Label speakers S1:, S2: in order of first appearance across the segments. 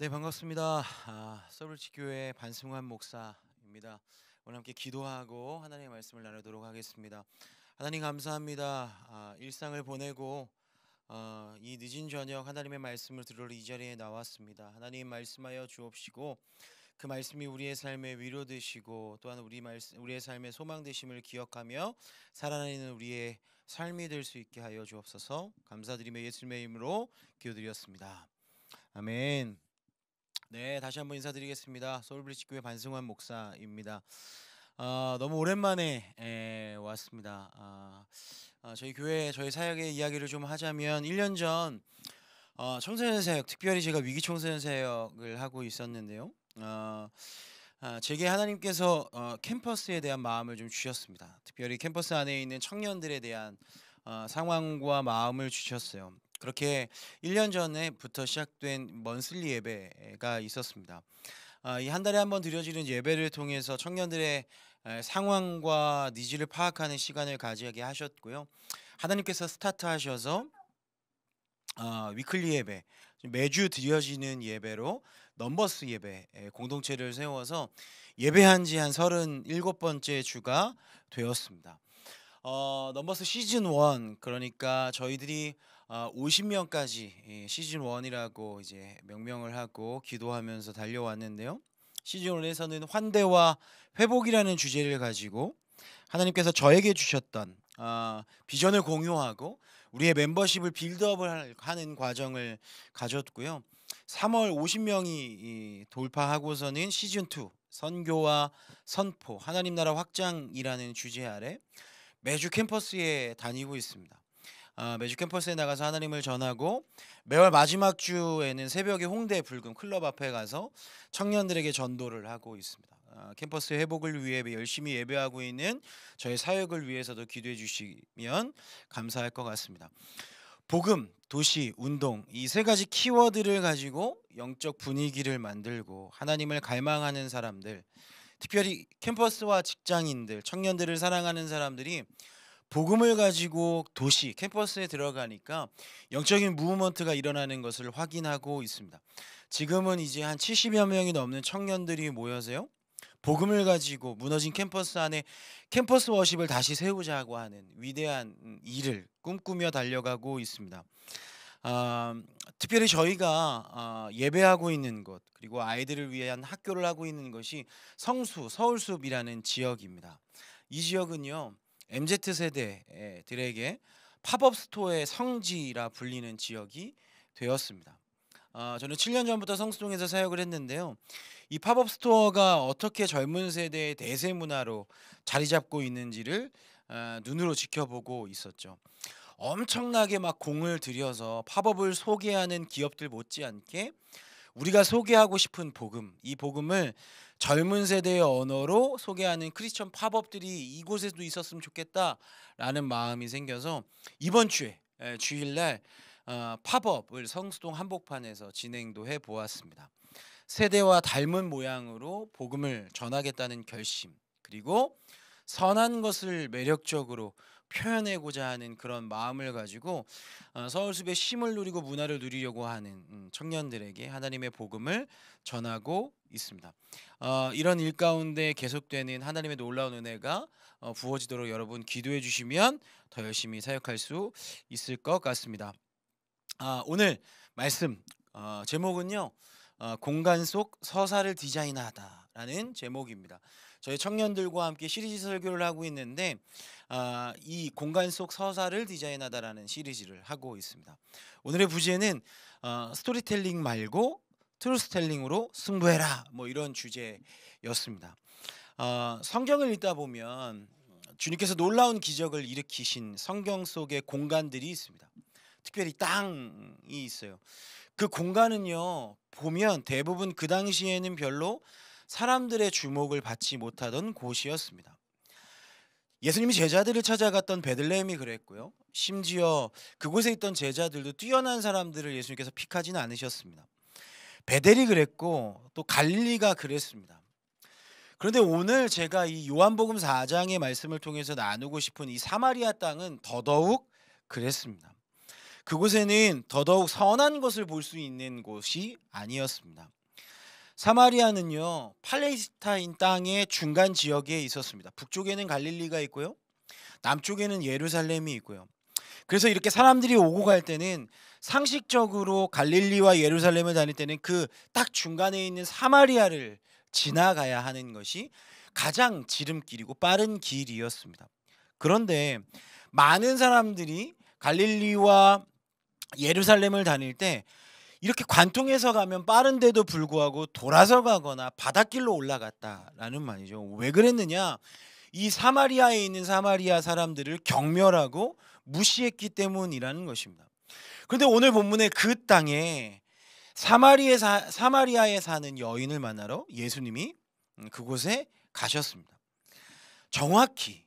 S1: 네 반갑습니다. 아, 서울지교회 반승환 목사입니다. 오늘 함께 기도하고 하나님의 말씀을 나누도록 하겠습니다. 하나님 감사합니다. 아, 일상을 보내고 어, 이 늦은 저녁 하나님의 말씀을 들으러 이 자리에 나왔습니다. 하나님 말씀하여 주옵시고 그 말씀이 우리의 삶에 위로 되시고 또한 우리 말씀 우리의 삶에 소망 되심을 기억하며 살아나는 우리의 삶이 될 수 있게 하여 주옵소서. 감사드리며 예수님의 이름으로 기도드렸습니다. 아멘. 네, 다시 한번 인사드리겠습니다. 서울브리지 교회 반승환 목사입니다. 아, 너무 오랜만에 에, 예, 왔습니다. 아, 아, 저희 교회 저희 사역의 이야기를 좀 하자면 1년 전 어, 청소년 사역, 특별히 제가 위기 청소년 사역을 하고 있었는데요. 어, 제게 하나님께서 어, 캠퍼스에 대한 마음을 좀 주셨습니다. 특별히 캠퍼스 안에 있는 청년들에 대한 어, 상황과 마음을 주셨어요. 그렇게 1년 전에부터 시작된 먼슬리 예배가 있었습니다. 아, 이한 달에 한 번 드려지는 예배를 통해서 청년들의 상황과 니즈를 파악하는 시간을 가지게 하셨고요. 하나님께서 스타트하셔서 아, 위클리 예배 매주 드려지는 예배로 넘버스 예배 공동체를 세워서 예배한 지 한 37번째 주가 되었습니다. 어, 넘버스 시즌 1 그러니까 저희들이 50명까지 아, 예, 시즌 1이라고 이제 명명을 하고 기도하면서 달려왔는데요. 시즌 1에서는 환대와 회복이라는 주제를 가지고 하나님께서 저에게 주셨던 아, 비전을 공유하고 우리의 멤버십을 빌드업을 하는 과정을 가졌고요. 3월 50명이 돌파하고서는 시즌 2 선교와 선포 하나님 나라 확장이라는 주제 아래 매주 캠퍼스에 다니고 있습니다. 어, 매주 캠퍼스에 나가서 하나님을 전하고 매월 마지막 주에는 새벽에 홍대 붉은 클럽 앞에 가서 청년들에게 전도를 하고 있습니다. 어, 캠퍼스 회복을 위해 열심히 예배하고 있는 저희 사역을 위해서도 기도해 주시면 감사할 것 같습니다. 복음, 도시, 운동 이 세 가지 키워드를 가지고 영적 분위기를 만들고 하나님을 갈망하는 사람들 특별히 캠퍼스와 직장인들, 청년들을 사랑하는 사람들이 복음을 가지고 도시 캠퍼스에 들어가니까 영적인 무브먼트가 일어나는 것을 확인하고 있습니다. 지금은 이제 한 70여 명이 넘는 청년들이 모여서요. 복음을 가지고 무너진 캠퍼스 안에 캠퍼스 워십을 다시 세우자고 하는 위대한 일을 꿈꾸며 달려가고 있습니다. 어, 특별히 저희가 어, 예배하고 있는 곳 그리고 아이들을 위한 학교를 하고 있는 것이 성수 서울숲이라는 지역입니다. 이 지역은요 MZ 세대들에게 팝업 스토어의 성지라 불리는 지역이 되었습니다. 어, 저는 7년 전부터 성수동에서 사역을 했는데요. 이 팝업 스토어가 어떻게 젊은 세대의 대세 문화로 자리 잡고 있는지를 어, 눈으로 지켜보고 있었죠. 엄청나게 막 공을 들여서 팝업을 소개하는 기업들 못지않게 우리가 소개하고 싶은 복음, 이 복음을 젊은 세대의 언어로 소개하는 크리스천 팝업들이 이곳에도 있었으면 좋겠다라는 마음이 생겨서 이번 주에 예, 주일날 어, 팝업을 성수동 한복판에서 진행도 해 보았습니다. 세대와 닮은 모양으로 복음을 전하겠다는 결심 그리고 선한 것을 매력적으로 표현해고자 하는 그런 마음을 가지고 어, 서울숲의 힘을 누리고 문화를 누리려고 하는 음, 청년들에게 하나님의 복음을 전하고 있습니다. 어, 이런 일 가운데 계속되는 하나님의 놀라운 은혜가 어, 부어지도록 여러분 기도해 주시면 더 열심히 사역할 수 있을 것 같습니다. 아, 오늘 말씀 어, 제목은요. 어, 공간 속 서사를 디자인하다라는 제목입니다. 저희 청년들과 함께 시리즈 설교를 하고 있는데 아, 이 공간 속 서사를 디자인하다라는 시리즈를 하고 있습니다. 오늘의 부제는 어, 스토리텔링 말고 트루스텔링으로 승부해라 뭐 이런 주제였습니다. 어, 성경을 읽다 보면 주님께서 놀라운 기적을 일으키신 성경 속의 공간들이 있습니다. 특별히 땅이 있어요. 그 공간은요 보면 대부분 그 당시에는 별로 사람들의 주목을 받지 못하던 곳이었습니다. 예수님이 제자들을 찾아갔던 베들레헴이 그랬고요. 심지어 그곳에 있던 제자들도 뛰어난 사람들을 예수님께서 픽하지는 않으셨습니다. 베델이 그랬고 또 갈릴리가 그랬습니다. 그런데 오늘 제가 이 요한복음 4장의 말씀을 통해서 나누고 싶은 이 사마리아 땅은 더더욱 그랬습니다. 그곳에는 더더욱 선한 것을 볼 수 있는 곳이 아니었습니다. 사마리아는요 팔레스타인 땅의 중간 지역에 있었습니다. 북쪽에는 갈릴리가 있고요, 남쪽에는 예루살렘이 있고요. 그래서 이렇게 사람들이 오고 갈 때는 상식적으로 갈릴리와 예루살렘을 다닐 때는 그 딱 중간에 있는 사마리아를 지나가야 하는 것이 가장 지름길이고 빠른 길이었습니다. 그런데 많은 사람들이 갈릴리와 예루살렘을 다닐 때 이렇게 관통해서 가면 빠른데도 불구하고 돌아서 가거나 바닷길로 올라갔다라는 말이죠. 왜 그랬느냐? 이 사마리아에 있는 사마리아 사람들을 경멸하고 무시했기 때문이라는 것입니다. 그런데 오늘 본문에 그 땅에 사마리에 사, 사마리아에 사는 여인을 만나러 예수님이 음, 그곳에 가셨습니다. 정확히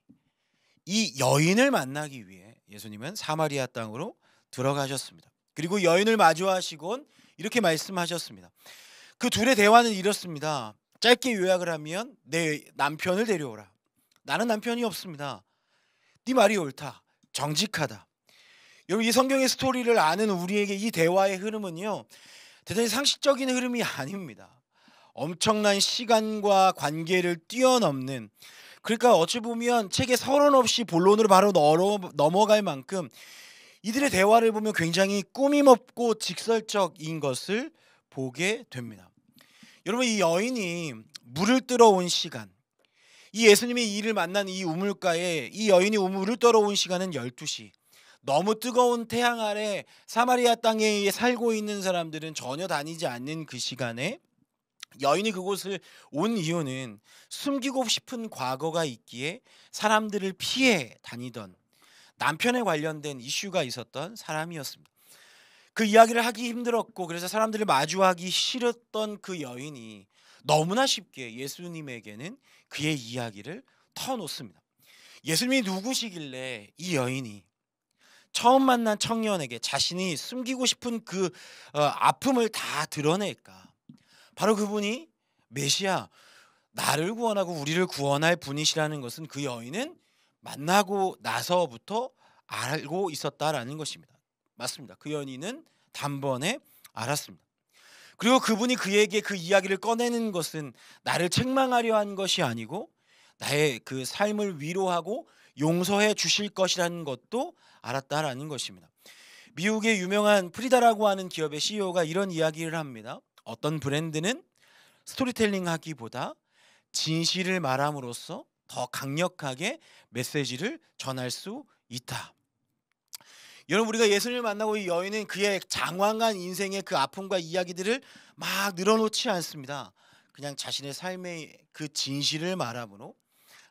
S1: 이 여인을 만나기 위해 예수님은 사마리아 땅으로 들어가셨습니다. 그리고 여인을 마주하시곤 이렇게 말씀하셨습니다. 그 둘의 대화는 이렇습니다. 짧게 요약을 하면 내 남편을 데려오라. 나는 남편이 없습니다. 네 말이 옳다. 정직하다. 여러분 이 성경의 스토리를 아는 우리에게 이 대화의 흐름은요 대단히 상식적인 흐름이 아닙니다. 엄청난 시간과 관계를 뛰어넘는 그러니까 어찌 보면 책의 서론 없이 본론으로 바로 넘어갈 만큼 이들의 대화를 보면 굉장히 꾸밈없고 직설적인 것을 보게 됩니다. 여러분 이 여인이 물을 뜨러 온 시간 이 예수님이 이를 만난 이 우물가에 이 여인이 우물을 떨어온 시간은 12시. 너무 뜨거운 태양 아래 사마리아 땅에 살고 있는 사람들은 전혀 다니지 않는 그 시간에 여인이 그곳을 온 이유는 숨기고 싶은 과거가 있기에 사람들을 피해 다니던 남편에 관련된 이슈가 있었던 사람이었습니다. 그 이야기를 하기 힘들었고 그래서 사람들을 마주하기 싫었던 그 여인이 너무나 쉽게 예수님에게는 그의 이야기를 터놓습니다. 예수님이 누구시길래 이 여인이 처음 만난 청년에게 자신이 숨기고 싶은 그 어, 아픔을 다 드러낼까? 바로 그분이 메시아, 나를 구원하고 우리를 구원할 분이시라는 것은 그 여인은 만나고 나서부터 알고 있었다라는 것입니다. 맞습니다. 그 여인은 단번에 알았습니다. 그리고 그분이 그에게 그 이야기를 꺼내는 것은 나를 책망하려 한 것이 아니고 나의 그 삶을 위로하고 용서해 주실 것이라는 것도 알았다라는 것입니다. 미국의 유명한 프리다라고 하는 기업의 CEO가 이런 이야기를 합니다. 어떤 브랜드는 스토리텔링 하기보다 진실을 말함으로써 더 강력하게 메시지를 전할 수 있다. 여러분 우리가 예수님을 만나고 이 여인은 그의 장황한 인생의 그 아픔과 이야기들을 막 늘어놓지 않습니다. 그냥 자신의 삶의 그 진실을 말함으로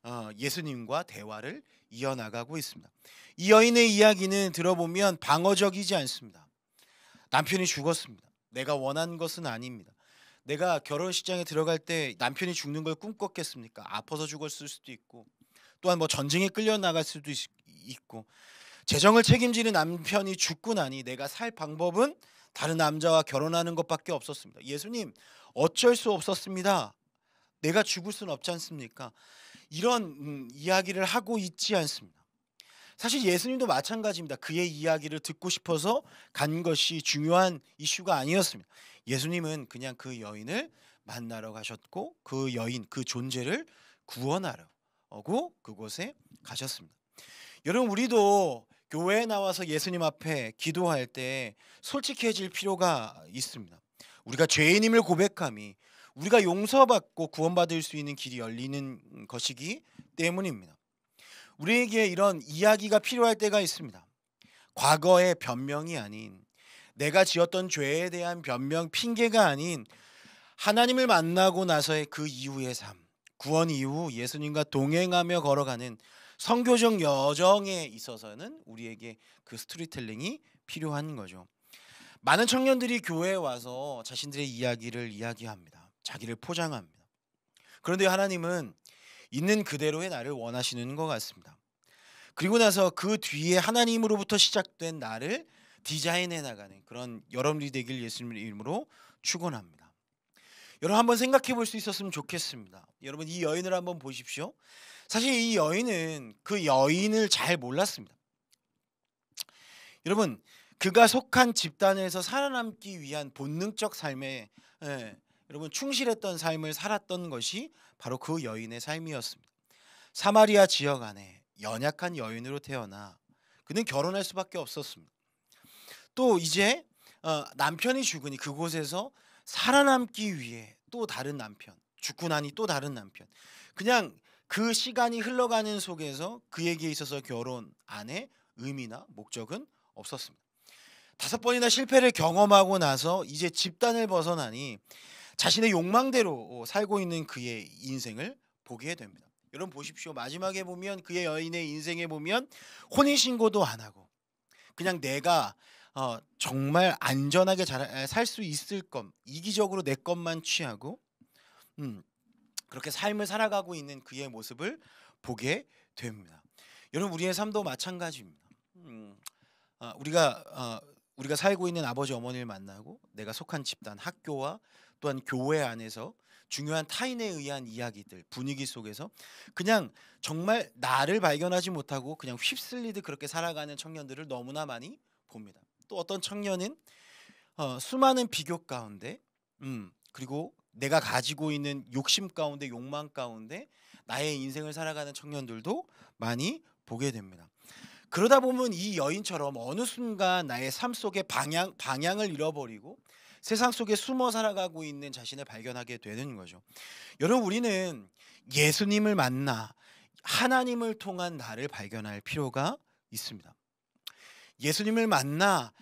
S1: 어, 예수님과 대화를 이어나가고 있습니다. 이 여인의 이야기는 들어보면 방어적이지 않습니다. 남편이 죽었습니다. 내가 원한 것은 아닙니다. 내가 결혼 시장에 들어갈 때 남편이 죽는 걸 꿈꿨겠습니까? 아파서 죽었을 수도 있고 또한 뭐 전쟁에 끌려 나갈 수도 있고 재정을 책임지는 남편이 죽고 나니 내가 살 방법은 다른 남자와 결혼하는 것밖에 없었습니다. 예수님 어쩔 수 없었습니다. 내가 죽을 수는 없지 않습니까? 이런 음, 이야기를 하고 있지 않습니다. 사실 예수님도 마찬가지입니다. 그의 이야기를 듣고 싶어서 간 것이 중요한 이슈가 아니었습니다. 예수님은 그냥 그 여인을 만나러 가셨고 그 여인 그 존재를 구원하려고 그곳에 가셨습니다. 여러분 우리도 교회에 나와서 예수님 앞에 기도할 때 솔직해질 필요가 있습니다. 우리가 죄인임을 고백함이 우리가 용서받고 구원받을 수 있는 길이 열리는 것이기 때문입니다. 우리에게 이런 이야기가 필요할 때가 있습니다. 과거의 변명이 아닌 내가 지었던 죄에 대한 변명 핑계가 아닌 하나님을 만나고 나서의 그 이후의 삶, 구원 이후 예수님과 동행하며 걸어가는 성교적 여정에 있어서는 우리에게 그 스토리텔링이 필요한 거죠. 많은 청년들이 교회에 와서 자신들의 이야기를 이야기합니다. 자기를 포장합니다. 그런데 하나님은 있는 그대로의 나를 원하시는 것 같습니다. 그리고 나서 그 뒤에 하나님으로부터 시작된 나를 디자인해 나가는 그런 여러분이 되길 예수님의 이름으로 축원합니다. 여러분 한번 생각해 볼 수 있었으면 좋겠습니다. 여러분 이 여인을 한번 보십시오. 사실 이 여인은 그 여인을 잘 몰랐습니다. 여러분 그가 속한 집단에서 살아남기 위한 본능적 삶에 예, 여러분 충실했던 삶을 살았던 것이 바로 그 여인의 삶이었습니다. 사마리아 지역 안에 연약한 여인으로 태어나 그는 결혼할 수밖에 없었습니다. 또 이제 어, 남편이 죽으니 그곳에서 살아남기 위해 또 다른 남편 죽고 나니 또 다른 남편 그냥 그 시간이 흘러가는 속에서 그에게 있어서 결혼 안에 의미나 목적은 없었습니다. 다섯 번이나 실패를 경험하고 나서 이제 집단을 벗어나니 자신의 욕망대로 살고 있는 그의 인생을 보게 됩니다. 여러분 보십시오. 마지막에 보면 그의 여인의 인생에 보면 혼인 신고도 안 하고 그냥 내가 어, 정말 안전하게 살 수 있을 것 이기적으로 내 것만 취하고 음, 그렇게 삶을 살아가고 있는 그의 모습을 보게 됩니다. 여러분 우리의 삶도 마찬가지입니다. 음, 아, 우리가 아, 우리가 살고 있는 아버지 어머니를 만나고 내가 속한 집단 학교와 또한 교회 안에서 중요한 타인에 의한 이야기들 분위기 속에서 그냥 정말 나를 발견하지 못하고 그냥 휩쓸리듯 그렇게 살아가는 청년들을 너무나 많이 봅니다. 또 어떤 청년은 어, 수많은 비교 가운데 음, 그리고 내가 가지고 있는 욕심 가운데 욕망 가운데 나의 인생을 살아가는 청년들도 많이 보게 됩니다. 그러다 보면 이 여인처럼 어느 순간 나의 삶속에 방향 방향을 잃어버리고 세상 속에 숨어 살아가고 있는 자신을 발견하게 되는 거죠. 여러분 우리는 예수님을 만나 하나님을 통한 나를 발견할 필요가 있습니다. 예수님을 만나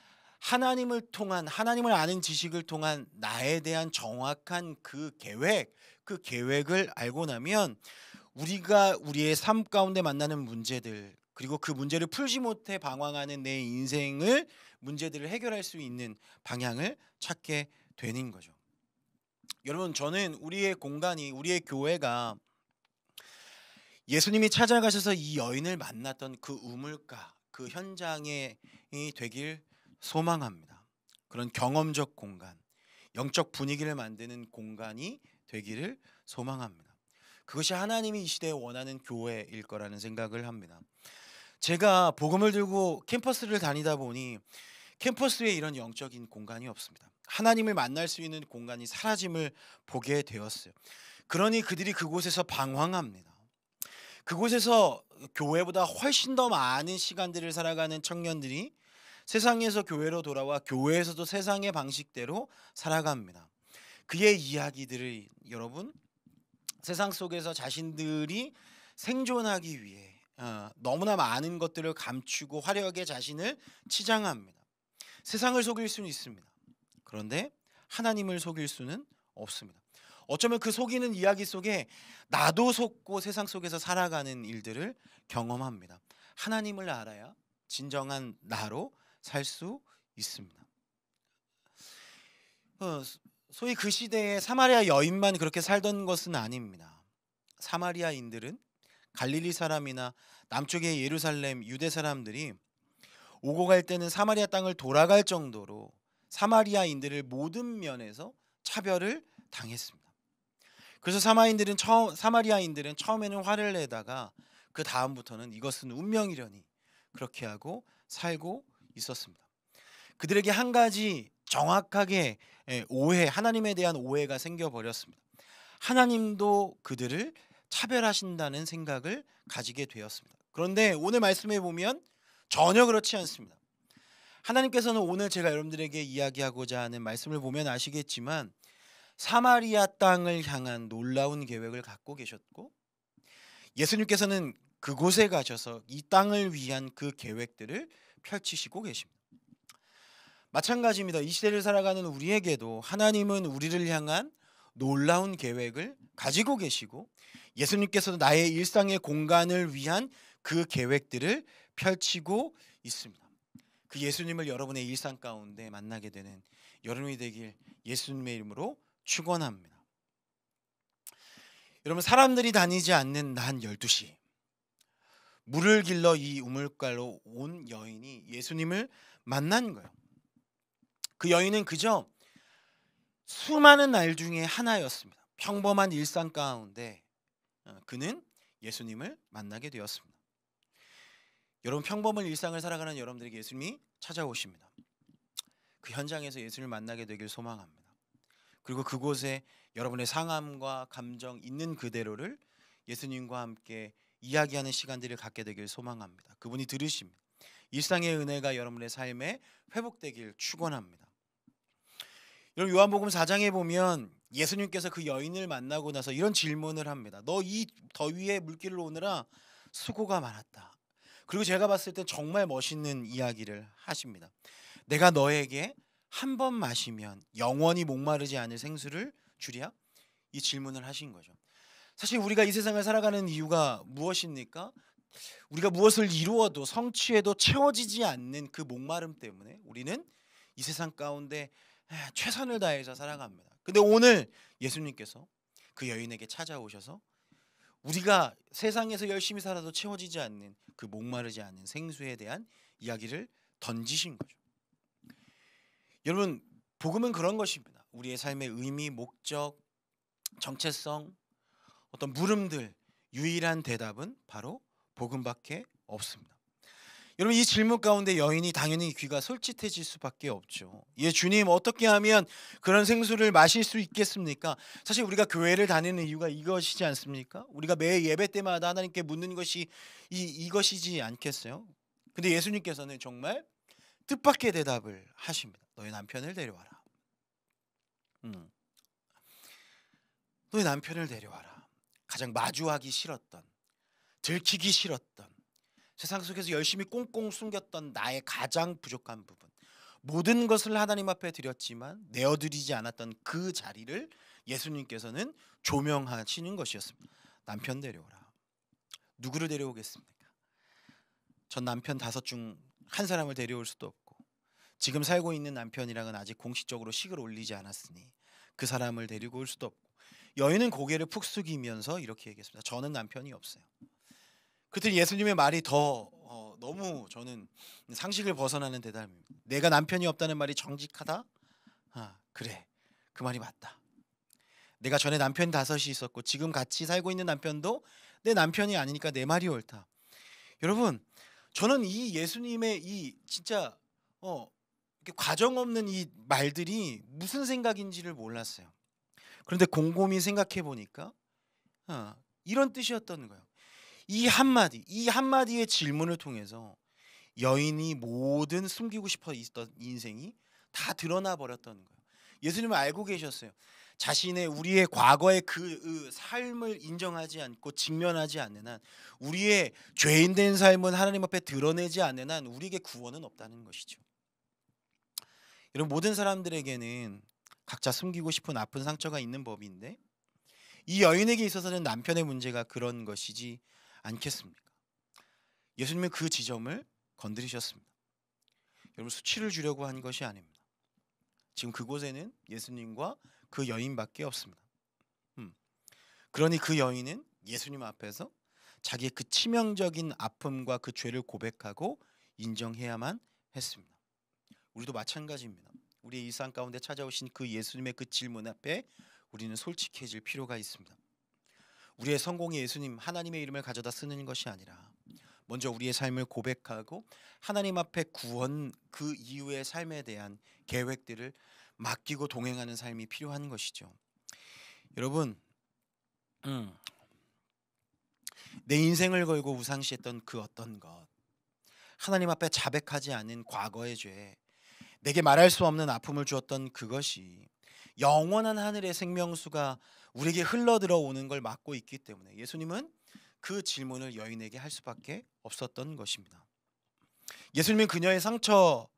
S1: 하나님을 통한 하나님을 아는 지식을 통한 나에 대한 정확한 그 계획, 그 계획을 알고 나면 우리가 우리의 삶 가운데 만나는 문제들 그리고 그 문제를 풀지 못해 방황하는 내 인생을 문제들을 해결할 수 있는 방향을 찾게 되는 거죠. 여러분 저는 우리의 공간이 우리의 교회가 예수님이 찾아가셔서 이 여인을 만났던 그 우물가 그 현장에 되길 소망합니다. 그런 경험적 공간, 영적 분위기를 만드는 공간이 되기를 소망합니다. 그것이 하나님이 이 시대에 원하는 교회일 거라는 생각을 합니다. 제가 복음을 들고 캠퍼스를 다니다 보니 캠퍼스에 이런 영적인 공간이 없습니다. 하나님을 만날 수 있는 공간이 사라짐을 보게 되었어요. 그러니 그들이 그곳에서 방황합니다. 그곳에서 교회보다 훨씬 더 많은 시간들을 살아가는 청년들이 세상에서 교회로 돌아와 교회에서도 세상의 방식대로 살아갑니다. 그의 이야기들을 여러분 세상 속에서 자신들이 생존하기 위해 어, 너무나 많은 것들을 감추고 화려하게 자신을 치장합니다. 세상을 속일 수는 있습니다. 그런데 하나님을 속일 수는 없습니다. 어쩌면 그 속이는 이야기 속에 나도 속고 세상 속에서 살아가는 일들을 경험합니다. 하나님을 알아야 진정한 나로 살수 있습니다. 어, 소위 그 시대에 사마리아 여인만 그렇게 살던 것은 아닙니다. 사마리아인들은 갈릴리 사람이나 남쪽의 예루살렘 유대 사람들이 오고 갈 때는 사마리아 땅을 돌아갈 정도로 사마리아인들을 모든 면에서 차별을 당했습니다. 그래서 사마인들은 처음 사마리아인들은 처음에는 화를 내다가 그 다음부터는 이것은 운명이려니 그렇게 하고 살고 있었습니다. 그들에게 한 가지 정확하게 예, 오해, 하나님에 대한 오해가 생겨버렸습니다. 하나님도 그들을 차별하신다는 생각을 가지게 되었습니다. 그런데 오늘 말씀해 보면 전혀 그렇지 않습니다. 하나님께서는 오늘 제가 여러분들에게 이야기하고자 하는 말씀을 보면 아시겠지만 사마리아 땅을 향한 놀라운 계획을 갖고 계셨고 예수님께서는 그곳에 가셔서 이 땅을 위한 그 계획들을 펼치시고 계십니다. 마찬가지입니다. 이 시대를 살아가는 우리에게도 하나님은 우리를 향한 놀라운 계획을 가지고 계시고 예수님께서도 나의 일상의 공간을 위한 그 계획들을 펼치고 있습니다. 그 예수님을 여러분의 일상 가운데 만나게 되는 여름이 되길 예수님의 이름으로 축원합니다. 여러분 사람들이 다니지 않는 난 12시 물을 길러 이 우물가로 온 여인이 예수님을 만난 거예요. 그 여인은 그저 수많은 날 중에 하나였습니다. 평범한 일상 가운데 어, 그는 예수님을 만나게 되었습니다. 여러분 평범한 일상을 살아가는 여러분들에게 예수님이 찾아오십니다. 그 현장에서 예수님을 만나게 되길 소망합니다. 그리고 그곳에 여러분의 상함과 감정 있는 그대로를 예수님과 함께 이야기하는 시간들을 갖게 되길 소망합니다. 그분이 들으십니다. 일상의 은혜가 여러분의 삶에 회복되길 축원합니다. 여러분 요한복음 4장에 보면 예수님께서 그 여인을 만나고 나서 이런 질문을 합니다. 너 이 더위에 물길로 오느라 수고가 많았다. 그리고 제가 봤을 때 정말 멋있는 이야기를 하십니다. 내가 너에게 한 번 마시면 영원히 목마르지 않을 생수를 주랴? 이 질문을 하신 거죠. 사실 우리가 이 세상을 살아가는 이유가 무엇입니까? 우리가 무엇을 이루어도 성취해도 채워지지 않는 그 목마름 때문에 우리는 이 세상 가운데 아, 최선을 다해서 살아갑니다. 근데 오늘 예수님께서 그 여인에게 찾아오셔서 우리가 세상에서 열심히 살아도 채워지지 않는 그 목마르지 않은 생수에 대한 이야기를 던지신 거죠. 여러분 복음은 그런 것입니다. 우리의 삶의 의미, 목적, 정체성, 어떤 물음들 유일한 대답은 바로 복음밖에 없습니다. 여러분 이 질문 가운데 여인이 당연히 귀가 솔깃해질 수밖에 없죠. 예 주님 어떻게 하면 그런 생수를 마실 수 있겠습니까? 사실 우리가 교회를 다니는 이유가 이것이지 않습니까? 우리가 매 예배 때마다 하나님께 묻는 것이 이 이것이지 않겠어요? 근데 예수님께서는 정말 뜻밖의 대답을 하십니다. 너희 남편을 데려와라. 음. 너희 남편을 데려와라. 가장 마주하기 싫었던 들키기 싫었던 세상 속에서 열심히 꽁꽁 숨겼던 나의 가장 부족한 부분 모든 것을 하나님 앞에 드렸지만 내어드리지 않았던 그 자리를 예수님께서는 조명하시는 것이었습니다. 남편 데려오라. 누구를 데려오겠습니까? 전 남편 다섯 중 한 사람을 데려올 수도 없고 지금 살고 있는 남편이랑은 아직 공식적으로 식을 올리지 않았으니 그 사람을 데리고 올 수도 없고 여인은 고개를 푹 숙이면서 이렇게 얘기했습니다. 저는 남편이 없어요. 그때 예수님의 말이 더 어, 너무 저는 상식을 벗어나는 대답입니다. 내가 남편이 없다는 말이 정직하다. 아 그래 그 말이 맞다. 내가 전에 남편 다섯이 있었고 지금 같이 살고 있는 남편도 내 남편이 아니니까 내 말이 옳다. 여러분 저는 이 예수님의 이 진짜 어 과정 없는 이 말들이 무슨 생각인지를 몰랐어요. 그런데 곰곰이 생각해 보니까 어, 이런 뜻이었던 거예요. 이 한마디, 이 한마디의 질문을 통해서 여인이 모든 숨기고 싶어 있던 인생이 다 드러나 버렸던 거예요. 예수님은 알고 계셨어요. 자신의 우리의 과거의 그, 그 삶을 인정하지 않고 직면하지 않는 한 우리의 죄인 된 삶은 하나님 앞에 드러내지 않는 한 우리에게 구원은 없다는 것이죠. 여러 모든 사람들에게는 각자 숨기고 싶은 아픈 상처가 있는 법인데 이 여인에게 있어서는 남편의 문제가 그런 것이지 않겠습니까? 예수님은 그 지점을 건드리셨습니다. 여러분 수치를 주려고 한 것이 아닙니다. 지금 그곳에는 예수님과 그 여인밖에 없습니다. 음. 그러니 그 여인은 예수님 앞에서 자기의 그 치명적인 아픔과 그 죄를 고백하고 인정해야만 했습니다. 우리도 마찬가지입니다. 우리의 일상 가운데 찾아오신 그 예수님의 그 질문 앞에 우리는 솔직해질 필요가 있습니다. 우리의 성공이 예수님 하나님의 이름을 가져다 쓰는 것이 아니라 먼저 우리의 삶을 고백하고 하나님 앞에 구원 그 이후의 삶에 대한 계획들을 맡기고 동행하는 삶이 필요한 것이죠. 여러분, 음, 내 인생을 걸고 우상시했던 그 어떤 것, 하나님 앞에 자백하지 않은 과거의 죄, 내게 말할 수 없는 아픔을 주었던 그것이 영원한 하늘의 생명수가 우리에게 흘러 들어오는 걸 막고 있기 때문에 예수님은 그 질문을 여인에게 할 수밖에 없었던 것입니다. 예수님은 그녀의 상처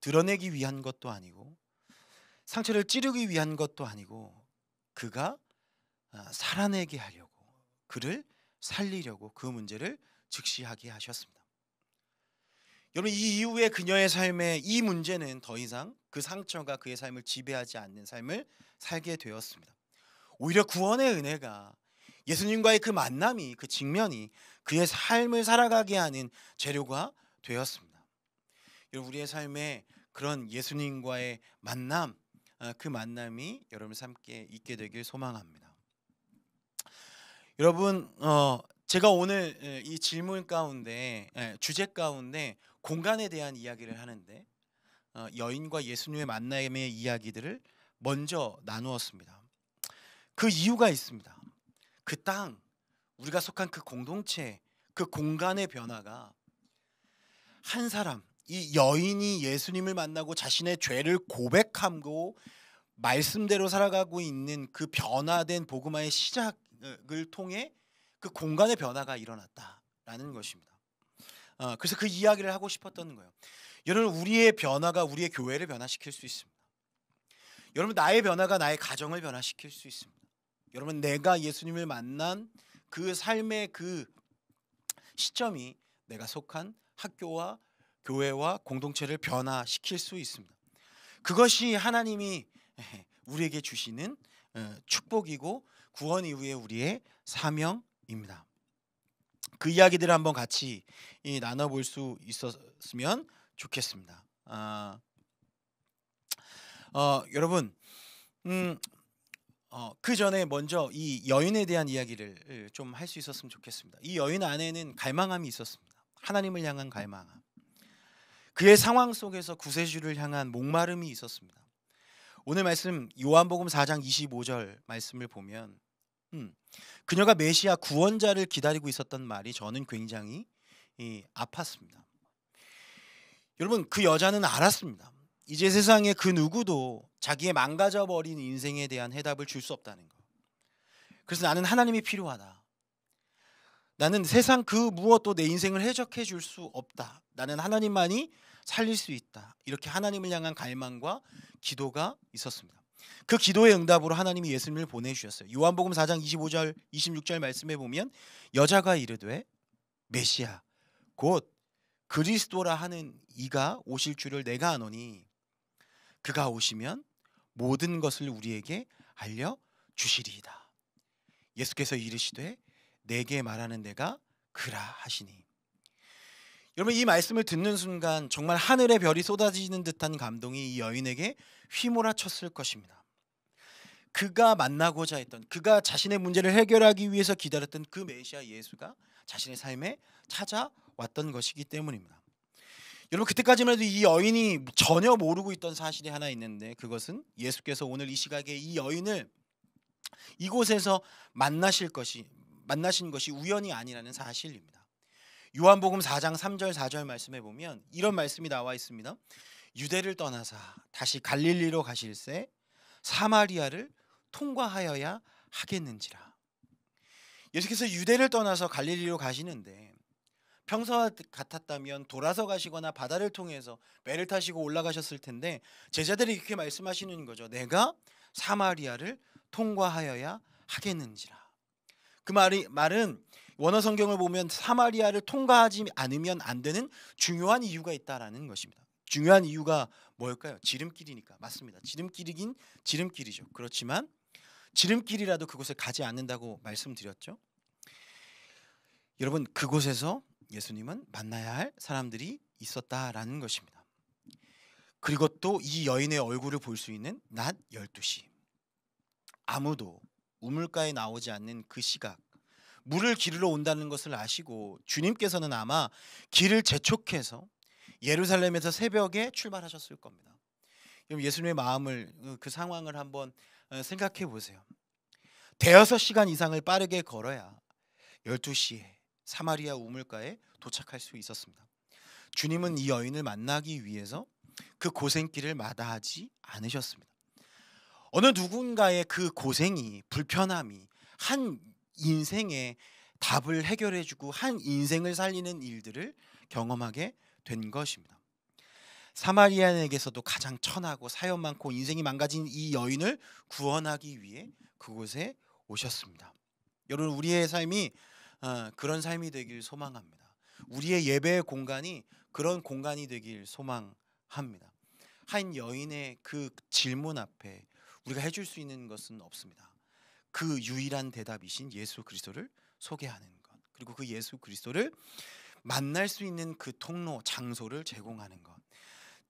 S1: 드러내기 위한 것도 아니고 상처를 찌르기 위한 것도 아니고 그가 아, 살아내게 하려고 그를 살리려고 그 문제를 즉시하게 하셨습니다. 여러분 이 이후에 그녀의 삶에 이 문제는 더 이상 그 상처가 그의 삶을 지배하지 않는 삶을 살게 되었습니다. 오히려 구원의 은혜가 예수님과의 그 만남이 그 직면이 그의 삶을 살아가게 하는 재료가 되었습니다. 여러분 우리의 삶에 그런 예수님과의 만남 어, 그 만남이 여러분 삶께 있게 되길 소망합니다. 여러분 어, 제가 오늘 이 질문 가운데 주제 가운데 공간에 대한 이야기를 하는데 어, 여인과 예수님의 만남의 이야기들을 먼저 나누었습니다. 그 이유가 있습니다. 그 땅, 우리가 속한 그 공동체, 그 공간의 변화가 한 사람, 이 여인이 예수님을 만나고 자신의 죄를 고백하고 말씀대로 살아가고 있는 그 변화된 복음화의 시작을 통해 그 공간의 변화가 일어났다라는 것입니다. 어, 그래서 그 이야기를 하고 싶었던 거예요. 여러분 우리의 변화가 우리의 교회를 변화시킬 수 있습니다. 여러분 나의 변화가 나의 가정을 변화시킬 수 있습니다. 여러분 내가 예수님을 만난 그 삶의 그 시점이 내가 속한 학교와 교회와 공동체를 변화시킬 수 있습니다. 그것이 하나님이 우리에게 주시는 어, 축복이고 구원 이후에 우리의 사명입니다. 그 이야기들을 한번 같이 나눠볼 수 있었으면 좋겠습니다. 아, 어, 여러분, 음, 어, 그 전에 먼저 이 여인에 대한 이야기를 예, 좀할 수 있었으면 좋겠습니다. 이 여인 안에는 갈망함이 있었습니다. 하나님을 향한 갈망함. 그의 상황 속에서 구세주를 향한 목마름이 있었습니다. 오늘 말씀 요한복음 4장 25절 말씀을 보면 음, 그녀가 메시아 구원자를 기다리고 있었던 말이 저는 굉장히 이, 아팠습니다. 여러분 그 여자는 알았습니다. 이제 세상에 그 누구도 자기의 망가져버린 인생에 대한 해답을 줄 수 없다는 거. 그래서 나는 하나님이 필요하다. 나는 세상 그 무엇도 내 인생을 해적해 줄 수 없다. 나는 하나님만이 살릴 수 있다. 이렇게 하나님을 향한 갈망과 기도가 있었습니다. 그 기도의 응답으로 하나님이 예수님을 보내주셨어요. 요한복음 4장 25절 26절 말씀해 보면 여자가 이르되 메시아 곧 그리스도라 하는 이가 오실 줄을 내가 아노니 그가 오시면 모든 것을 우리에게 알려 주시리이다. 예수께서 이르시되 내게 말하는 내가 그라 하시니 여러분 이 말씀을 듣는 순간 정말 하늘의 별이 쏟아지는 듯한 감동이 이 여인에게 휘몰아쳤을 것입니다. 그가 만나고자 했던 그가 자신의 문제를 해결하기 위해서 기다렸던 그 메시아 예수가 자신의 삶에 찾아왔던 것이기 때문입니다. 여러분 그때까지만 해도 이 여인이 전혀 모르고 있던 사실이 하나 있는데 그것은 예수께서 오늘 이 시각에 이 여인을 이곳에서 만나실 것이 만나신 것이 우연이 아니라는 사실입니다. 요한복음 4장 3절 4절 말씀에 보면 이런 말씀이 나와 있습니다. 유대를 떠나사 다시 갈릴리로 가실새 사마리아를 통과하여야 하겠는지라. 예수께서 유대를 떠나서 갈릴리로 가시는데 평소와 같았다면 돌아서 가시거나 바다를 통해서 배를 타시고 올라가셨을 텐데 제자들이 이렇게 말씀하시는 거죠. 내가 사마리아를 통과하여야 하겠는지라. 그 말이 말은 원어 성경을 보면 사마리아를 통과하지 않으면 안 되는 중요한 이유가 있다라는 것입니다. 중요한 이유가 뭘까요? 지름길이니까 맞습니다. 지름길이긴 지름길이죠. 그렇지만 지름길이라도 그곳에 가지 않는다고 말씀드렸죠. 여러분 그곳에서 예수님은 만나야 할 사람들이 있었다라는 것입니다. 그리고 또 이 여인의 얼굴을 볼 수 있는 낮 12시. 아무도 우물가에 나오지 않는 그 시각. 물을 길러 온다는 것을 아시고 주님께서는 아마 길을 재촉해서 예루살렘에서 새벽에 출발하셨을 겁니다. 그럼 예수님의 마음을 어, 그 상황을 한번 어, 생각해 보세요. 대여섯 시간 이상을 빠르게 걸어야 12시에 사마리아 우물가에 도착할 수 있었습니다. 주님은 이 여인을 만나기 위해서 그 고생길을 마다하지 않으셨습니다. 어느 누군가의 그 고생이 불편함이 한 인생에 답을 해결해주고 한 인생을 살리는 일들을 경험하게 된 것입니다. 사마리아인에게서도 가장 천하고 사연 많고 인생이 망가진 이 여인을 구원하기 위해 그곳에 오셨습니다. 여러분 우리의 삶이 어, 그런 삶이 되길 소망합니다. 우리의 예배 공간이 그런 공간이 되길 소망합니다. 한 여인의 그 질문 앞에 우리가 해줄 수 있는 것은 없습니다. 그 유일한 대답이신 예수 그리스도를 소개하는 것. 그리고 그 예수 그리스도를 만날 수 있는 그 통로, 장소를 제공하는 것.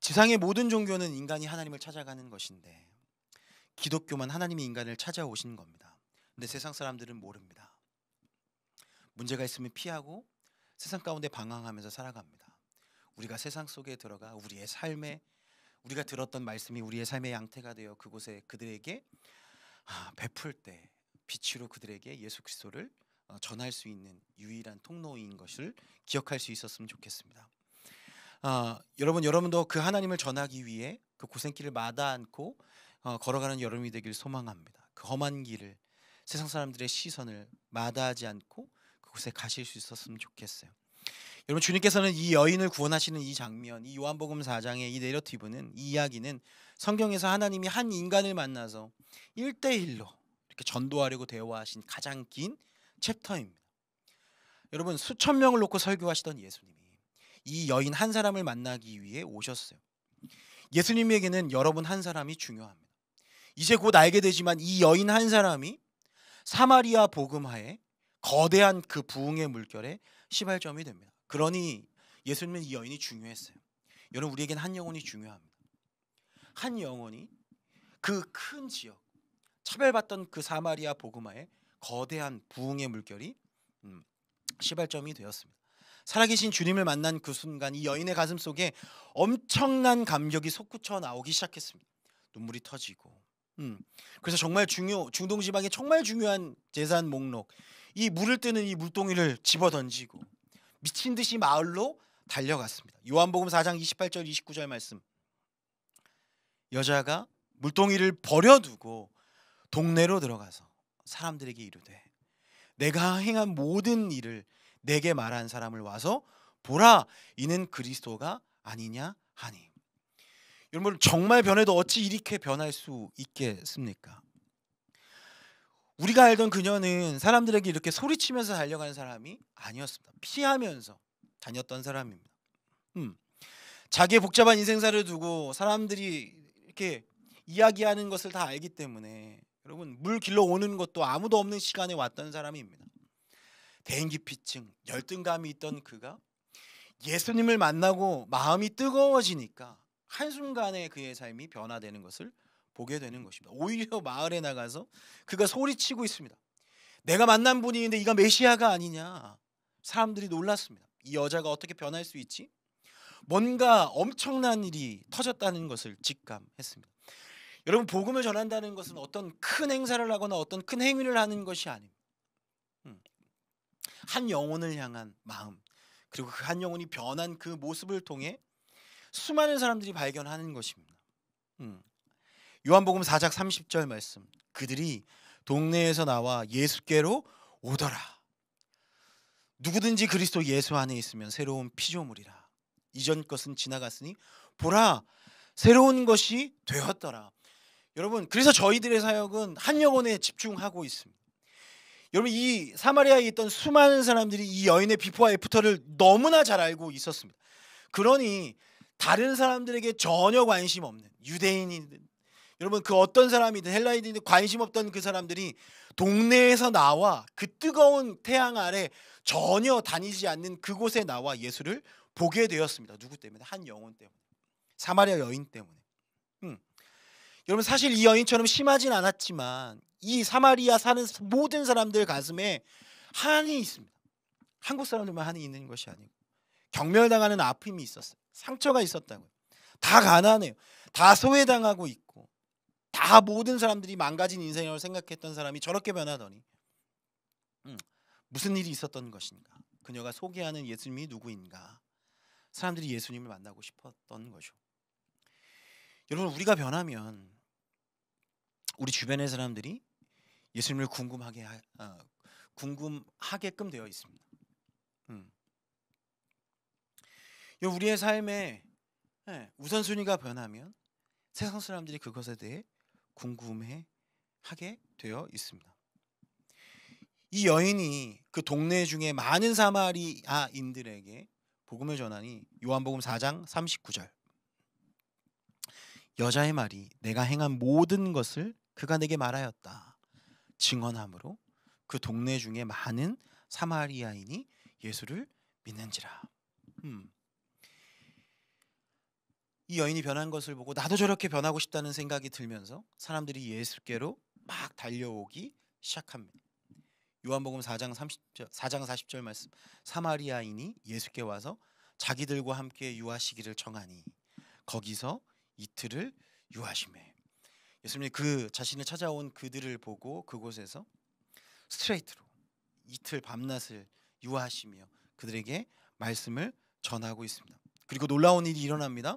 S1: 지상의 모든 종교는 인간이 하나님을 찾아가는 것인데 기독교만 하나님이 인간을 찾아오신 겁니다. 근데 세상 사람들은 모릅니다. 문제가 있으면 피하고 세상 가운데 방황하면서 살아갑니다. 우리가 세상 속에 들어가 우리의 삶에 우리가 들었던 말씀이 우리의 삶의 양태가 되어 그곳에 그들에게 아, 베풀 때 빛으로 그들에게 예수 그리스도를 어, 전할 수 있는 유일한 통로인 것을 기억할 수 있었으면 좋겠습니다. 아, 여러분 여러분도 그 하나님을 전하기 위해 그 고생길을 마다 않고 어, 걸어가는 여름이 되길 소망합니다. 그 험한 길을 세상 사람들의 시선을 마다하지 않고 그곳에 가실 수 있었으면 좋겠어요. 여러분 주님께서는 이 여인을 구원하시는 이 장면, 이 요한복음 4장의 이 내러티브는 이 이야기는 성경에서 하나님이 한 인간을 만나서 1대1로 이렇게 전도하려고 대화하신 가장 긴 챕터입니다. 여러분 수천 명을 놓고 설교하시던 예수님이 이 여인 한 사람을 만나기 위해 오셨어요. 예수님에게는 여러분 한 사람이 중요합니다. 이제 곧 알게 되지만 이 여인 한 사람이 사마리아 복음화에 거대한 그 부흥의 물결에 시발점이 됩니다. 그러니 예수님은 이 여인이 중요했어요. 여러분 우리에게한 영혼이 중요합니다. 한 영혼이 그 큰 지역 차별받던 그 사마리아 보그마의 거대한 부흥의 물결이 음, 시발점이 되었습니다. 살아계신 주님을 만난 그 순간 이 여인의 가슴 속에 엄청난 감격이 솟구쳐 나오기 시작했습니다. 눈물이 터지고. 음. 그래서 정말 중요 중동 지방의 정말 중요한 재산 목록 이 물을 뜨는 이 물동이를 집어 던지고 미친 듯이 마을로 달려갔습니다. 요한복음 4장 28절 29절 말씀. 여자가 물동이를 버려두고 동네로 들어가서 사람들에게 이르되 내가 행한 모든 일을 내게 말한 사람을 와서 보라 이는 그리스도가 아니냐 하니 여러분 정말 변해도 어찌 이렇게 변할 수 있겠습니까? 우리가 알던 그녀는 사람들에게 이렇게 소리치면서 달려가는 사람이 아니었습니다. 피하면서 다녔던 사람입니다. 음. 자기의 복잡한 인생사를 두고 사람들이 이렇게 이야기하는 것을 다 알기 때문에 여러분 물 길러 오는 것도 아무도 없는 시간에 왔던 사람입니다. 대인기피증, 열등감이 있던 그가 예수님을 만나고 마음이 뜨거워지니까 한순간에 그의 삶이 변화되는 것을 보게 되는 것입니다. 오히려 마을에 나가서 그가 소리치고 있습니다. 내가 만난 분이 있는데 이가 메시아가 아니냐. 사람들이 놀랐습니다. 이 여자가 어떻게 변할 수 있지? 뭔가 엄청난 일이 터졌다는 것을 직감했습니다. 여러분 복음을 전한다는 것은 어떤 큰 행사를 하거나 어떤 큰 행위를 하는 것이 아닙니다. 음. 한 영혼을 향한 마음 그리고 그 한 영혼이 변한 그 모습을 통해 수많은 사람들이 발견하는 것입니다. 음. 요한복음 4장 30절 말씀. 그들이 동네에서 나와 예수께로 오더라. 누구든지 그리스도 예수 안에 있으면 새로운 피조물이라. 이전 것은 지나갔으니 보라 새로운 것이 되었더라. 여러분, 그래서 저희들의 사역은 한 영혼에 집중하고 있습니다. 여러분 이 사마리아에 있던 수많은 사람들이 이 여인의 비포와 애프터를 너무나 잘 알고 있었습니다. 그러니 다른 사람들에게 전혀 관심 없는 유대인이든 여러분 그 어떤 사람이든 헬라인이든 관심 없던 그 사람들이 동네에서 나와 그 뜨거운 태양 아래 전혀 다니지 않는 그곳에 나와 예수를 보게 되었습니다. 누구 때문에? 한 영혼 때문에. 사마리아 여인 때문에. 음. 여러분 사실 이 여인처럼 심하진 않았지만 이 사마리아 사는 모든 사람들 가슴에 한이 있습니다. 한국 사람들만 한이 있는 것이 아니고 경멸당하는 아픔이 있었어요. 상처가 있었다고요. 다 가난해요. 다 소외당하고 있고 다 모든 사람들이 망가진 인생이라고 생각했던 사람이 저렇게 변하더니 음, 무슨 일이 있었던 것인가? 그녀가 소개하는 예수님이 누구인가? 사람들이 예수님을 만나고 싶었던 거죠. 여러분 우리가 변하면 우리 주변의 사람들이 예수님을 궁금하게 하, 어, 궁금하게끔 되어 있습니다. 음. 우리의 삶에 예, 우선순위가 변하면 세상 사람들이 그것에 대해 궁금해 하게 되어 있습니다. 이 여인이 그 동네 중에 많은 사마리아인들에게 복음을 전하니 요한복음 4장 39절 여자의 말이 내가 행한 모든 것을 그가 내게 말하였다 증언함으로 그 동네 중에 많은 사마리아인이 예수를 믿는지라 음. 이 여인이 변한 것을 보고 나도 저렇게 변하고 싶다는 생각이 들면서 사람들이 예수께로 막 달려오기 시작합니다. 요한복음 4장 30절 4장 40절 말씀 사마리아인이 예수께 와서 자기들과 함께 유하시기를 청하니 거기서 이틀을 유하심에 예수님이 그 자신을 찾아온 그들을 보고 그곳에서 스트레이트로 이틀 밤낮을 유하시며 그들에게 말씀을 전하고 있습니다. 그리고 놀라운 일이 일어납니다.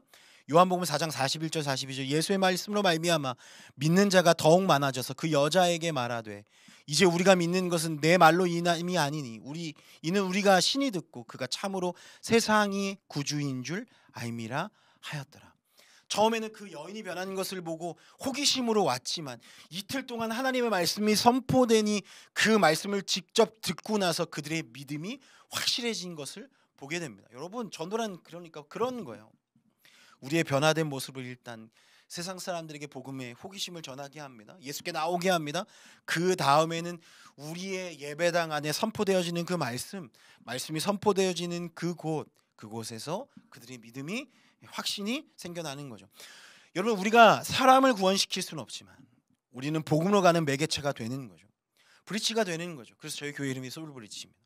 S1: 요한복음 4장 41절 42절 예수의 말씀으로 말미암아 믿는 자가 더욱 많아져서 그 여자에게 말하되 이제 우리가 믿는 것은 내 말로 인함이 아니니 우리 이는 우리가 신이 듣고 그가 참으로 세상이 구주인 줄 알미라 하였더라. 처음에는 그 여인이 변한 것을 보고 호기심으로 왔지만 이틀 동안 하나님의 말씀이 선포되니 그 말씀을 직접 듣고 나서 그들의 믿음이 확실해진 것을 보게 됩니다. 여러분 전도란 그러니까 그런 거예요. 우리의 변화된 모습을 일단 세상 사람들에게 복음의 호기심을 전하게 합니다. 예수께 나오게 합니다. 그 다음에는 우리의 예배당 안에 선포되어지는 그 말씀, 말씀이 선포되어지는 그곳, 그곳에서 그들의 믿음이 확신이 생겨나는 거죠. 여러분 우리가 사람을 구원시킬 수는 없지만 우리는 복음으로 가는 매개체가 되는 거죠. 브릿지가 되는 거죠. 그래서 저희 교회 이름이 소울 브릿지입니다.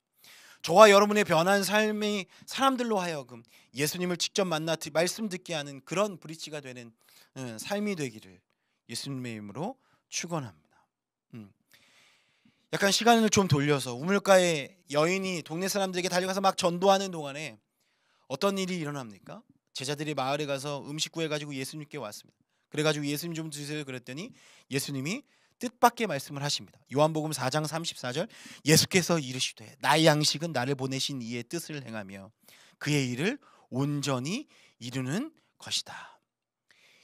S1: 저와 여러분의 변한 삶이 사람들로 하여금 예수님을 직접 만나 말씀 듣게 하는 그런 브릿지가 되는 삶이 되기를 예수님의 이름으로 축원합니다. 음. 약간 시간을 좀 돌려서 우물가의 여인이 동네 사람들에게 달려가서 막 전도하는 동안에 어떤 일이 일어납니까? 제자들이 마을에 가서 음식 구해 가지고 예수님께 왔습니다. 그래 가지고 예수님 좀 주세요 그랬더니 예수님이 뜻밖의 말씀을 하십니다. 요한복음 4장 34절 예수께서 이르시되 나의 양식은 나를 보내신 이의 뜻을 행하며 그의 일을 온전히 이루는 것이다.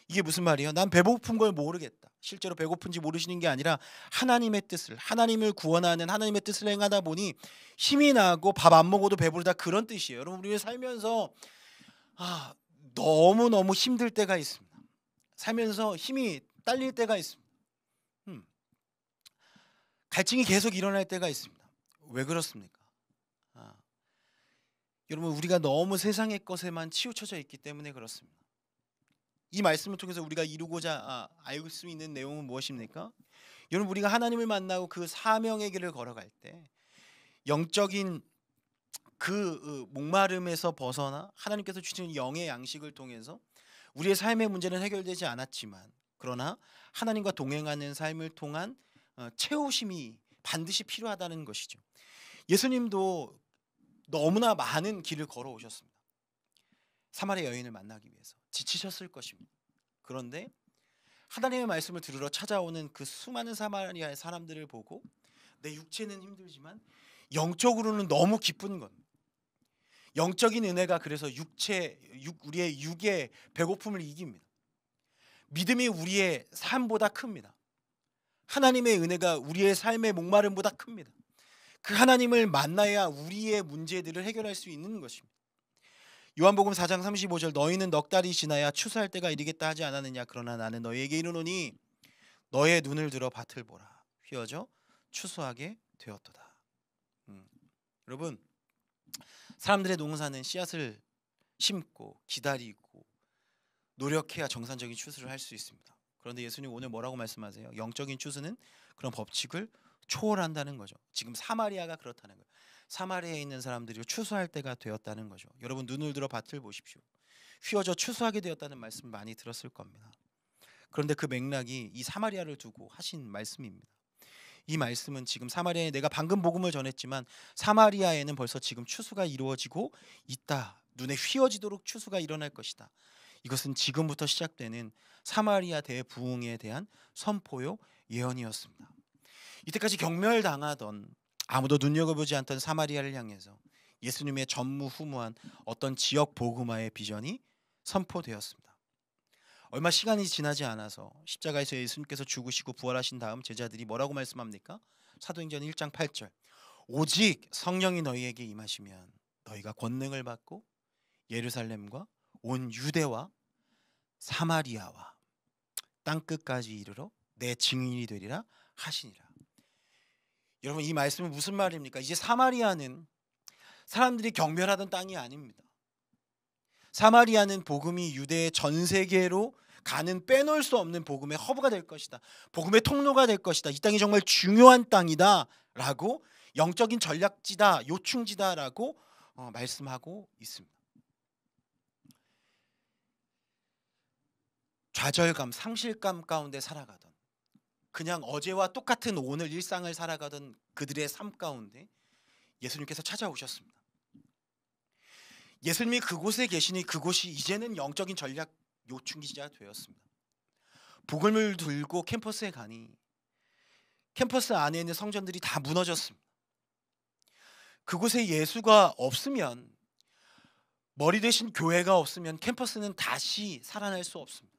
S1: 이게 무슨 말이에요? 난 배고픈 걸 모르겠다. 실제로 배고픈지 모르시는 게 아니라 하나님의 뜻을 하나님을 구원하는 하나님의 뜻을 행하다 보니 힘이 나고 밥 안 먹어도 배부르다 그런 뜻이에요. 여러분 우리 살면서 아, 너무 너무 힘들 때가 있습니다. 살면서 힘이 딸릴 때가 있습니다. 갈증이 계속 일어날 때가 있습니다. 왜 그렇습니까? 아, 여러분 우리가 너무 세상의 것에만 치우쳐져 있기 때문에 그렇습니다. 이 말씀을 통해서 우리가 이루고자 아, 알수 있는 내용은 무엇입니까? 여러분 우리가 하나님을 만나고 그 사명의 길을 걸어갈 때 영적인 그 목마름에서 벗어나 하나님께서 주시는 영의 양식을 통해서 우리의 삶의 문제는 해결되지 않았지만 그러나 하나님과 동행하는 삶을 통한 어, 채우심이 반드시 필요하다는 것이죠. 예수님도 너무나 많은 길을 걸어오셨습니다. 사마리 여인을 만나기 위해서 지치셨을 것입니다. 그런데 하나님의 말씀을 들으러 찾아오는 그 수많은 사마리아의 사람들을 보고 내 육체는 힘들지만 영적으로는 너무 기쁜 건 영적인 은혜가 그래서 육체 육, 우리의 육의 배고픔을 이깁니다. 믿음이 우리의 삶보다 큽니다. 하나님의 은혜가 우리의 삶의 목마름보다 큽니다. 그 하나님을 만나야 우리의 문제들을 해결할 수 있는 것입니다. 요한복음 4장 35절 너희는 넉 달이 지나야 추수할 때가 이르겠다 하지 않았느냐 그러나 나는 너희에게 이르노니 너의 눈을 들어 밭을 보라 휘어져 추수하게 되었도다. 음. 여러분 사람들의 농사는 씨앗을 심고 기다리고 노력해야 정상적인 추수를 할 수 있습니다. 그런데 예수님 오늘 뭐라고 말씀하세요? 영적인 추수는 그런 법칙을 초월한다는 거죠. 지금 사마리아가 그렇다는 거예요. 사마리아에 있는 사람들이 추수할 때가 되었다는 거죠. 여러분 눈을 들어 밭을 보십시오. 휘어져 추수하게 되었다는 말씀 많이 들었을 겁니다. 그런데 그 맥락이 이 사마리아를 두고 하신 말씀입니다. 이 말씀은 지금 사마리아에 내가 방금 복음을 전했지만 사마리아에는 벌써 지금 추수가 이루어지고 있다. 눈에 휘어지도록 추수가 일어날 것이다. 이것은 지금부터 시작되는 사마리아 대부흥에 대한 선포요 예언이었습니다. 이때까지 경멸당하던 아무도 눈여겨보지 않던 사마리아를 향해서 예수님의 전무후무한 어떤 지역 보그마의 비전이 선포되었습니다. 얼마 시간이 지나지 않아서 십자가에서 예수님께서 죽으시고 부활하신 다음 제자들이 뭐라고 말씀합니까? 사도행전 1장 8절. 오직 성령이 너희에게 임하시면 너희가 권능을 받고 예루살렘과 온 유대와 사마리아와 땅 끝까지 이르러 내 증인이 되리라 하시니라. 여러분 이 말씀은 무슨 말입니까? 이제 사마리아는 사람들이 경멸하던 땅이 아닙니다. 사마리아는 복음이 유대의 전 세계로 가는 빼놓을 수 없는 복음의 허브가 될 것이다. 복음의 통로가 될 것이다. 이 땅이 정말 중요한 땅이다라고 영적인 전략지다, 요충지다라고 어, 말씀하고 있습니다. 좌절감, 상실감 가운데 살아가던 그냥 어제와 똑같은 오늘 일상을 살아가던 그들의 삶 가운데 예수님께서 찾아오셨습니다. 예수님이 그곳에 계시니 그곳이 이제는 영적인 전략 요충지가 되었습니다. 복음을 들고 캠퍼스에 가니 캠퍼스 안에 있는 성전들이 다 무너졌습니다. 그곳에 예수가 없으면 머리 대신 교회가 없으면 캠퍼스는 다시 살아날 수 없습니다.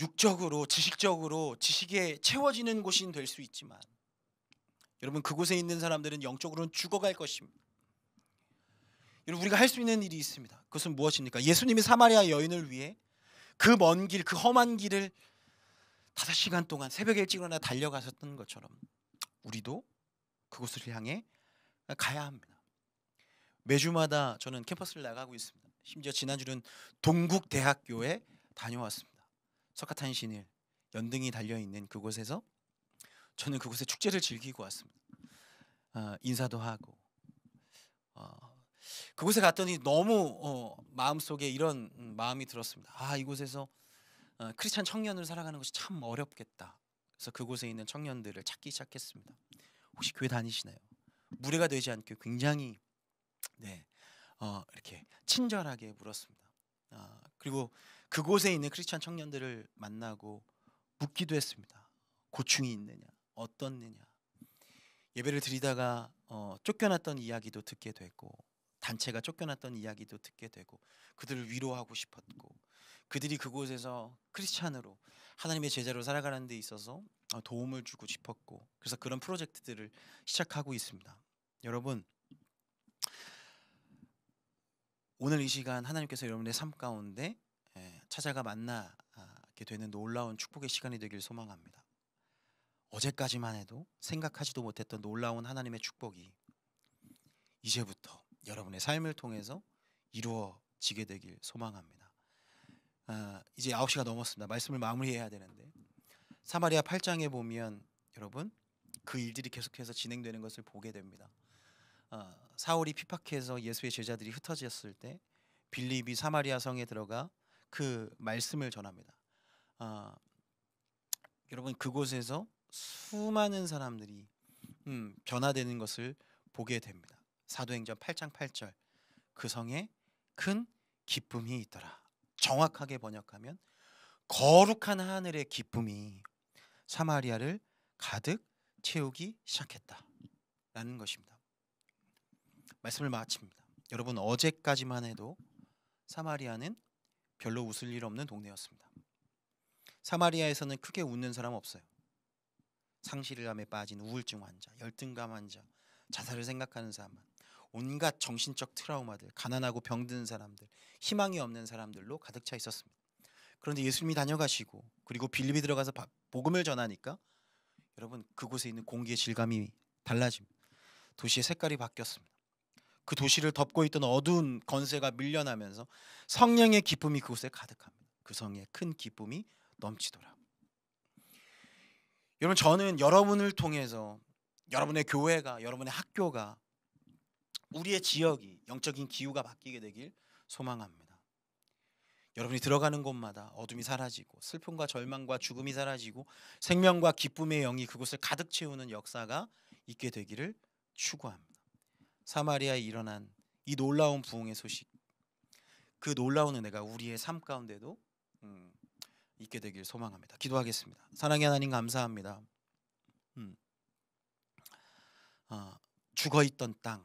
S1: 육적으로 지식적으로 지식에 채워지는 곳이될 수 있지만 여러분 그곳에 있는 사람들은 영적으로는 죽어갈 것입니다. 여러분 우리가 할 수 있는 일이 있습니다. 그것은 무엇입니까? 예수님이 사마리아 여인을 위해 그 먼 길, 그 험한 길을 다섯 시간 동안 새벽 일찍 일어나 달려가셨던 것처럼 우리도 그곳을 향해 가야 합니다. 매주마다 저는 캠퍼스를 나가고 있습니다. 심지어 지난주는 동국대학교에 다녀왔습니다. 석가탄신일 연등이 달려 있는 그곳에서 저는 그곳에 축제를 즐기고 왔습니다. 어, 인사도 하고 어, 그곳에 갔더니 너무 어, 마음속에 이런 마음이 들었습니다. 아 이곳에서 어, 크리스찬 청년을 살아가는 것이 참 어렵겠다. 그래서 그곳에 있는 청년들을 찾기 시작했습니다. 혹시 교회 다니시나요? 무례가 되지 않게 굉장히 네 어, 이렇게 친절하게 물었습니다. 아, 그리고 그곳에 있는 크리스천 청년들을 만나고 묻기도 했습니다. 고충이 있느냐, 어떻느냐. 예배를 드리다가 어, 쫓겨났던 이야기도 듣게 되고 단체가 쫓겨났던 이야기도 듣게 되고 그들을 위로하고 싶었고 그들이 그곳에서 크리스찬으로 하나님의 제자로 살아가는 데 있어서 어, 도움을 주고 싶었고 그래서 그런 프로젝트들을 시작하고 있습니다. 여러분 오늘 이 시간 하나님께서 여러분의 삶 가운데 찾아가 만나게 되는 놀라운 축복의 시간이 되길 소망합니다. 어제까지만 해도 생각하지도 못했던 놀라운 하나님의 축복이 이제부터 여러분의 삶을 통해서 이루어지게 되길 소망합니다. 아, 이제 9시가 넘었습니다. 말씀을 마무리해야 되는데 사마리아 8장에 보면 여러분 그 일들이 계속해서 진행되는 것을 보게 됩니다. 아, 사울이 피팍해서 예수의 제자들이 흩어졌을 때 빌립이 사마리아 성에 들어가 그 말씀을 전합니다. 아, 여러분 그곳에서 수많은 사람들이 음, 변화되는 것을 보게 됩니다. 사도행전 8장 8절 그 성에 큰 기쁨이 있더라. 정확하게 번역하면 거룩한 하늘의 기쁨이 사마리아를 가득 채우기 시작했다라는 것입니다. 말씀을 마칩니다. 여러분 어제까지만 해도 사마리아는 별로 웃을 일 없는 동네였습니다. 사마리아에서는 크게 웃는 사람 없어요. 상실감에 빠진 우울증 환자, 열등감 환자, 자살을 생각하는 사람 온갖 정신적 트라우마들, 가난하고 병든 사람들, 희망이 없는 사람들로 가득 차 있었습니다. 그런데 예수님이 다녀가시고 그리고 빌립이 들어가서 복음을 전하니까 여러분 그곳에 있는 공기의 질감이 달라집니다. 도시의 색깔이 바뀌었습니다. 그 도시를 덮고 있던 어두운 건세가 밀려나면서 성령의 기쁨이 그곳에 가득합니다. 그 성에 큰 기쁨이 넘치더라. 여러분 저는 여러분을 통해서 여러분의 교회가 여러분의 학교가 우리의 지역이 영적인 기후가 바뀌게 되길 소망합니다. 여러분이 들어가는 곳마다 어둠이 사라지고 슬픔과 절망과 죽음이 사라지고 생명과 기쁨의 영이 그곳을 가득 채우는 역사가 있게 되기를 추구합니다. 사마리아에 일어난 이 놀라운 부흥의 소식 그 놀라운 은혜가 우리의 삶 가운데도 음, 있게 되길 소망합니다. 기도하겠습니다. 사랑의 하나님 감사합니다. 음, 어, 아, 죽어 있던 땅,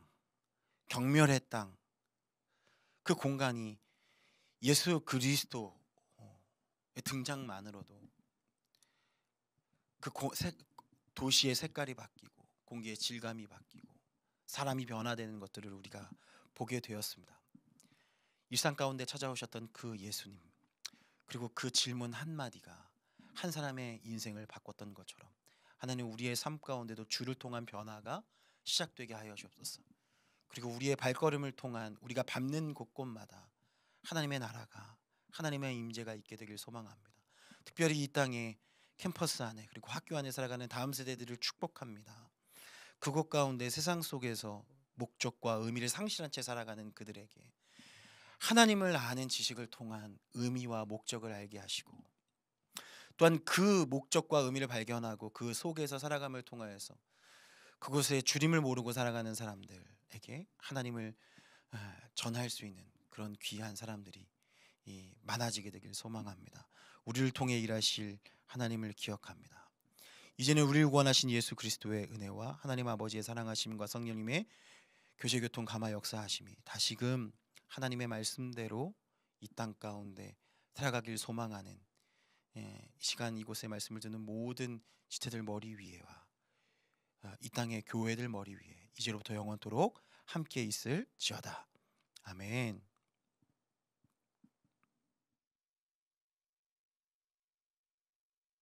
S1: 경멸의 땅, 그 공간이 예수 그리스도의 어, 등장만으로도 그 고, 색, 도시의 색깔이 바뀌고 공기의 질감이 바뀌고 사람이 변화되는 것들을 우리가 보게 되었습니다. 일상 가운데 찾아오셨던 그 예수님 그리고 그 질문 한 마디가 한 사람의 인생을 바꿨던 것처럼 하나님 우리의 삶 가운데도 주를 통한 변화가 시작되게 하여 주옵소서. 그리고 우리의 발걸음을 통한 우리가 밟는 곳곳마다 하나님의 나라가 하나님의 임재가 있게 되길 소망합니다. 특별히 이 땅에 캠퍼스 안에 그리고 학교 안에 살아가는 다음 세대들을 축복합니다. 그것 가운데 세상 속에서 목적과 의미를 상실한 채 살아가는 그들에게 하나님을 아는 지식을 통한 의미와 목적을 알게 하시고 또한 그 목적과 의미를 발견하고 그 속에서 살아감을 통하여서 그곳의 주님을 모르고 살아가는 사람들에게 하나님을 아, 전할 수 있는 그런 귀한 사람들이 많아지게 되길 소망합니다. 우리를 통해 일하실 하나님을 기억합니다. 이제는 우리를 구원하신 예수 그리스도의 은혜와 하나님 아버지의 사랑하심과 성령님의 교제 교통 감화 역사하심이 다시금 하나님의 말씀대로 이 땅 가운데 살아가길 소망하는 예, 시간 이곳에 말씀을 듣는 모든 지체들 머리 위에와 아, 이 땅의 교회들 머리 위에 이제로부터 영원토록 함께 있을지어다 아멘.